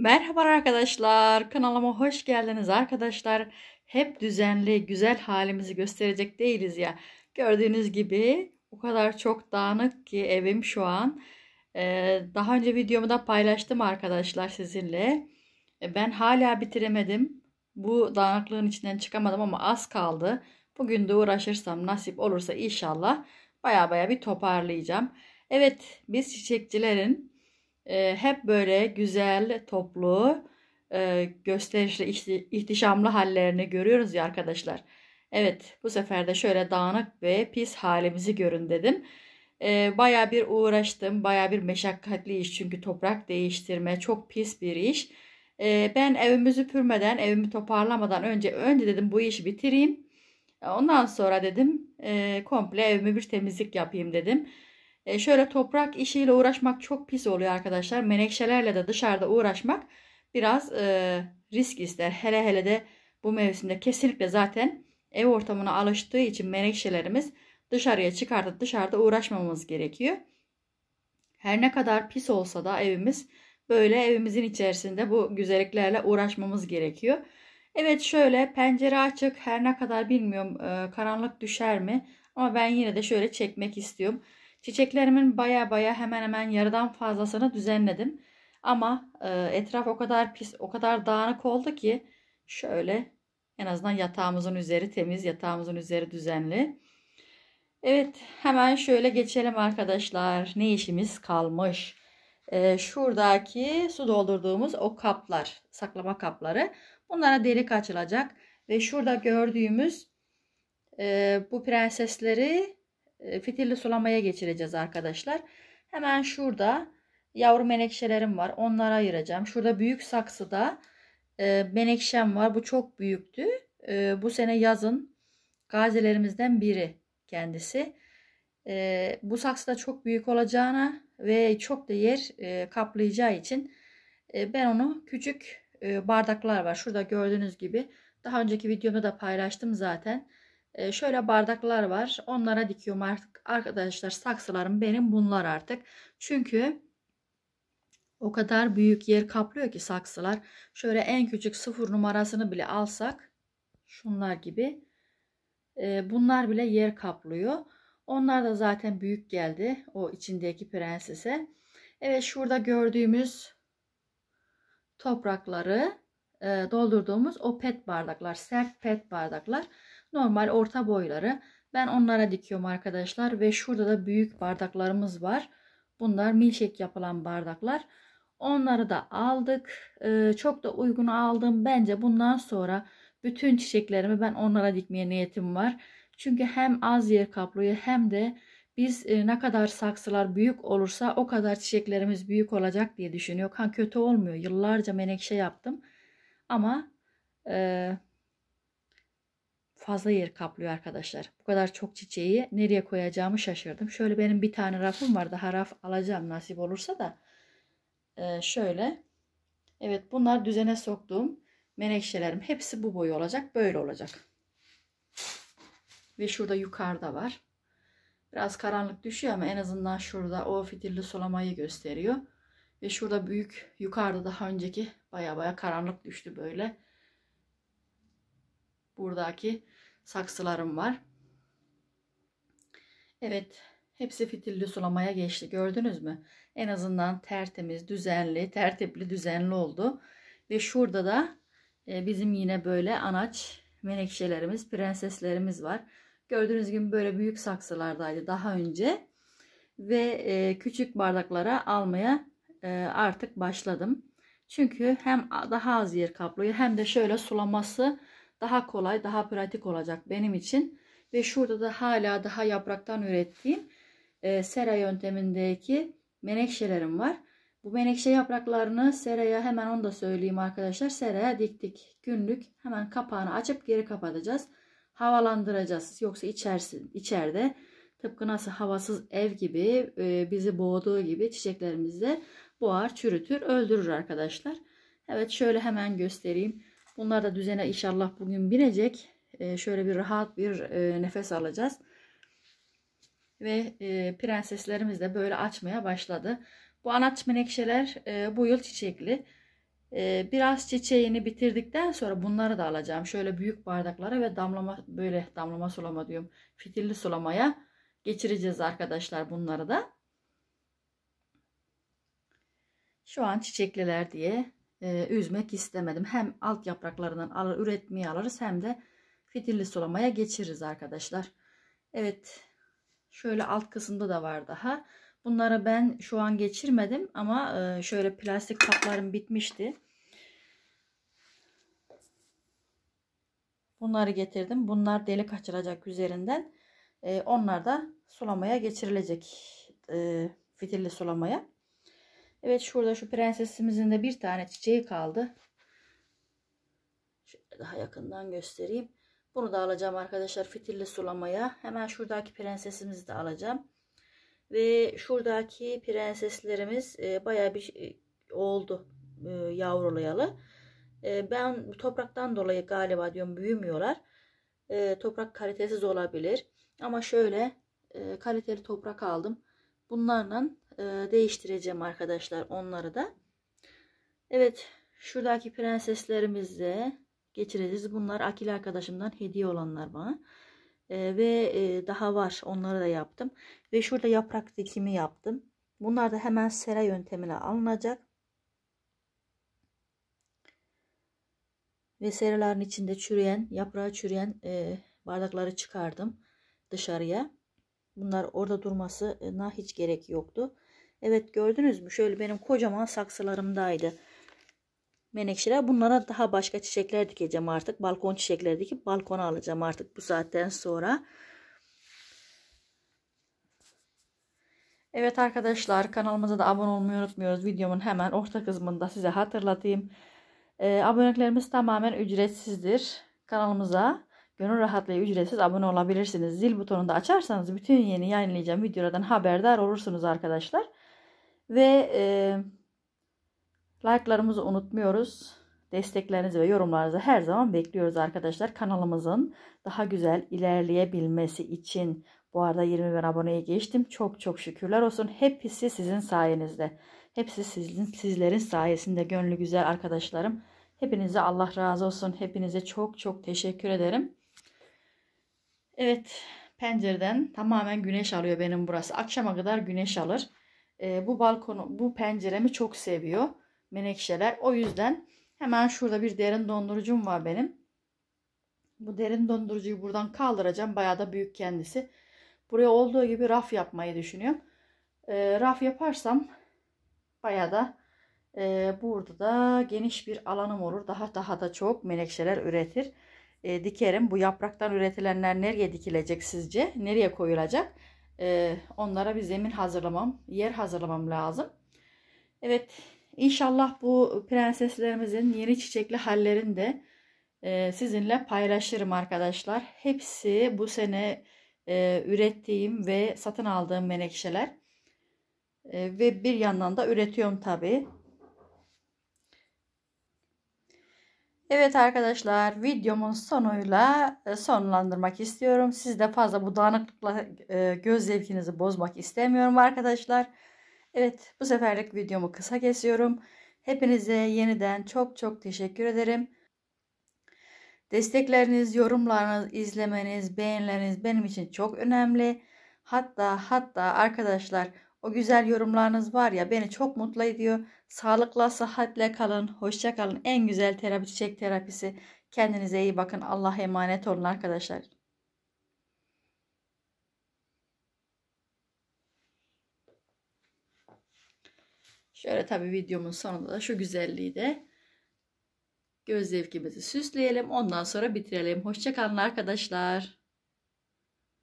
Merhaba arkadaşlar. Kanalıma hoş geldiniz arkadaşlar. Hep düzenli, güzel halimizi gösterecek değiliz ya. Gördüğünüz gibi o kadar çok dağınık ki evim şu an. Ee, daha önce videomu da paylaştım arkadaşlar sizinle. Ee, ben hala bitiremedim. Bu dağınıklığın içinden çıkamadım ama az kaldı. Bugün de uğraşırsam nasip olursa inşallah baya baya bir toparlayacağım. Evet biz çiçekçilerin hep böyle güzel, toplu, e, gösterişli, ihtişamlı hallerini görüyoruz ya arkadaşlar. Evet bu sefer de şöyle dağınık ve pis halimizi görün dedim. baya bir uğraştım. Baya bir meşakkatli iş çünkü toprak değiştirme çok pis bir iş. ben evimi süpürmeden, evimi toparlamadan önce önce dedim bu işi bitireyim. Ondan sonra dedim komple evimi bir temizlik yapayım dedim. E, şöyle toprak işiyle uğraşmak çok pis oluyor arkadaşlar. Menekşelerle de dışarıda uğraşmak biraz e, risk ister. Hele hele de bu mevsimde kesinlikle zaten ev ortamına alıştığı için menekşelerimiz dışarıya çıkartıp dışarıda uğraşmamamız gerekiyor. Her ne kadar pis olsa da evimiz böyle evimizin içerisinde bu güzelliklerle uğraşmamız gerekiyor. Evet şöyle pencere açık her ne kadar bilmiyorum e, karanlık düşer mi ama ben yine de şöyle çekmek istiyorum. Çiçeklerimin baya baya hemen hemen yarıdan fazlasını düzenledim. Ama e, etraf o kadar pis, o kadar dağınık oldu ki şöyle en azından yatağımızın üzeri temiz, yatağımızın üzeri düzenli. Evet hemen şöyle geçelim arkadaşlar. Ne işimiz kalmış? Ee, şuradaki su doldurduğumuz o kaplar, saklama kapları. Bunlara delik açılacak. Ve şurada gördüğümüz e, bu prensesleri e, fitilli sulamaya geçireceğiz arkadaşlar. Hemen şurada yavru menekşelerim var. Onları ayıracağım. Şurada büyük saksıda e, menekşem var. Bu çok büyüktü. E, bu sene yazın gazilerimizden biri kendisi. Bu saksıda çok büyük olacağına ve çok da yer kaplayacağı için ben onu küçük bardaklar var. Şurada gördüğünüz gibi daha önceki videomda da paylaştım zaten. Ee, şöyle bardaklar var. Onlara dikiyorum artık arkadaşlar saksılarım benim bunlar artık. Çünkü o kadar büyük yer kaplıyor ki saksılar. Şöyle en küçük sıfır numarasını bile alsak şunlar gibi e, bunlar bile yer kaplıyor. Onlar da zaten büyük geldi o içindeki prensese. Evet şurada gördüğümüz toprakları e, doldurduğumuz o pet bardaklar sert pet bardaklar. Normal orta boyları. Ben onlara dikiyorum arkadaşlar. Ve şurada da büyük bardaklarımız var. Bunlar milkshake yapılan bardaklar. Onları da aldık. Ee, çok da uygun aldım. Bence bundan sonra bütün çiçeklerimi ben onlara dikmeye niyetim var. Çünkü hem az yer kaplıyor hem de biz e, ne kadar saksılar büyük olursa o kadar çiçeklerimiz büyük olacak diye düşünüyor. Kan kötü olmuyor. Yıllarca menekşe yaptım. Ama e, fazla yer kaplıyor arkadaşlar. Bu kadar çok çiçeği nereye koyacağımı şaşırdım. Şöyle benim bir tane rafım var. Daha raf alacağım nasip olursa da. Ee, şöyle. Evet bunlar düzene soktuğum menekşelerim. Hepsi bu boy olacak. Böyle olacak. Ve şurada yukarıda var. Biraz karanlık düşüyor ama en azından şurada o fitilli sulamayı gösteriyor. Ve şurada büyük yukarıda daha önceki baya baya karanlık düştü böyle buradaki saksılarım var. Evet hepsi fitilli sulamaya geçti gördünüz mü? En azından tertemiz düzenli tertipli düzenli oldu. Ve şurada da e, bizim yine böyle anaç menekşelerimiz prenseslerimiz var. Gördüğünüz gibi böyle büyük saksılardaydı daha önce. Ve e, küçük bardaklara almaya e, artık başladım. Çünkü hem daha az yer kaplıyor hem de şöyle sulaması daha kolay, daha pratik olacak benim için. Ve şurada da hala daha yapraktan ürettiğim e, sera yöntemindeki menekşelerim var. Bu menekşe yapraklarını seraya hemen onu da söyleyeyim arkadaşlar. Seraya diktik. Günlük hemen kapağını açıp geri kapatacağız. Havalandıracağız. Yoksa içersin, içeride tıpkı nasıl havasız ev gibi e, bizi boğduğu gibi çiçeklerimizi de boğar, çürütür, öldürür arkadaşlar. Evet şöyle hemen göstereyim. Bunlar da düzene inşallah bugün binecek. E, şöyle bir rahat bir e, nefes alacağız. Ve e, prenseslerimiz de böyle açmaya başladı. Bu anaç menekşeler e, bu yıl çiçekli. E, biraz çiçeğini bitirdikten sonra bunları da alacağım. Şöyle büyük bardaklara ve damlama böyle damlama sulama diyorum. Fitilli sulamaya geçireceğiz arkadaşlar bunları da. Şu an çiçekliler diye e, üzmek istemedim. Hem alt yapraklarından alır, üretmeyi alırız hem de fitilli sulamaya geçiririz arkadaşlar. Evet şöyle alt kısımda da var daha. Bunları ben şu an geçirmedim ama e, şöyle plastik kaplarım bitmişti. Bunları getirdim. Bunlar delik açılacak üzerinden. E, onlar da sulamaya geçirilecek. E, fitilli sulamaya. Evet şurada şu prensesimizin de bir tane çiçeği kaldı. Şöyle daha yakından göstereyim. Bunu da alacağım arkadaşlar fitilli sulamaya. Hemen şuradaki prensesimizi de alacağım. Ve şuradaki prenseslerimiz e, baya bir e, oldu e, yavrulayalı. E, ben topraktan dolayı galiba diyorum büyümüyorlar. E, toprak kalitesiz olabilir. Ama şöyle e, kaliteli toprak aldım. Bunlarla e, değiştireceğim arkadaşlar onları da. Evet şuradaki prenseslerimizi geçireceğiz. Bunlar Akil arkadaşımdan hediye olanlar bana. E, ve e, daha var onları da yaptım. Ve şurada yaprak dikimi yaptım. Bunlar da hemen sera yöntemine alınacak. Ve seraların içinde çürüyen, yaprağı çürüyen e, bardakları çıkardım dışarıya. Bunlar orada durmasına hiç gerek yoktu. Evet gördünüz mü? Şöyle benim kocaman saksılarımdaydı. Menekşeler bunlara daha başka çiçekler dikeceğim artık. Balkon çiçekleri dikip balkona alacağım artık bu saatten sonra. Evet arkadaşlar kanalımıza da abone olmayı unutmuyoruz. Videomun hemen orta kısmında size hatırlatayım. Ee, aboneliklerimiz tamamen ücretsizdir. Kanalımıza Gönül rahatlığı ücretsiz abone olabilirsiniz. Zil butonunu da açarsanız bütün yeni yayınlayacağım videolardan haberdar olursunuz arkadaşlar. Ve e, like'larımızı unutmuyoruz. Desteklerinizi ve yorumlarınızı her zaman bekliyoruz arkadaşlar. Kanalımızın daha güzel ilerleyebilmesi için. Bu arada 20 bin aboneye geçtim. Çok çok şükürler olsun. Hepsi sizin sayenizde. Hepsi sizin, sizlerin sayesinde gönlü güzel arkadaşlarım. Hepinize Allah razı olsun. Hepinize çok çok teşekkür ederim. Evet pencereden tamamen güneş alıyor benim burası. Akşama kadar güneş alır. E, bu balkonu, bu penceremi çok seviyor menekşeler. O yüzden hemen şurada bir derin dondurucum var benim. Bu derin dondurucuyu buradan kaldıracağım. Bayağı da büyük kendisi. Buraya olduğu gibi raf yapmayı düşünüyorum. E, raf yaparsam bayağı da e, burada da geniş bir alanım olur. Daha daha da çok menekşeler üretir e, dikerim. Bu yapraktan üretilenler nereye dikilecek sizce? Nereye koyulacak? E, onlara bir zemin hazırlamam, yer hazırlamam lazım. Evet inşallah bu prenseslerimizin yeni çiçekli hallerini de e, sizinle paylaşırım arkadaşlar. Hepsi bu sene e, ürettiğim ve satın aldığım menekşeler. E, ve bir yandan da üretiyorum tabii. Evet arkadaşlar videomun sonuyla e, sonlandırmak istiyorum. Siz de fazla bu dağınıklıkla e, göz zevkinizi bozmak istemiyorum arkadaşlar. Evet bu seferlik videomu kısa kesiyorum. Hepinize yeniden çok çok teşekkür ederim. Destekleriniz, yorumlarınız, izlemeniz, beğenileriniz benim için çok önemli. Hatta hatta arkadaşlar o güzel yorumlarınız var ya beni çok mutlu ediyor. Sağlıkla, sıhhatle kalın, hoşça kalın. En güzel terapi çiçek terapisi. Kendinize iyi bakın. Allah'a emanet olun arkadaşlar. Şöyle tabi videomun sonunda da şu güzelliği de göz zevkimizi süsleyelim. Ondan sonra bitirelim. Hoşçakalın arkadaşlar.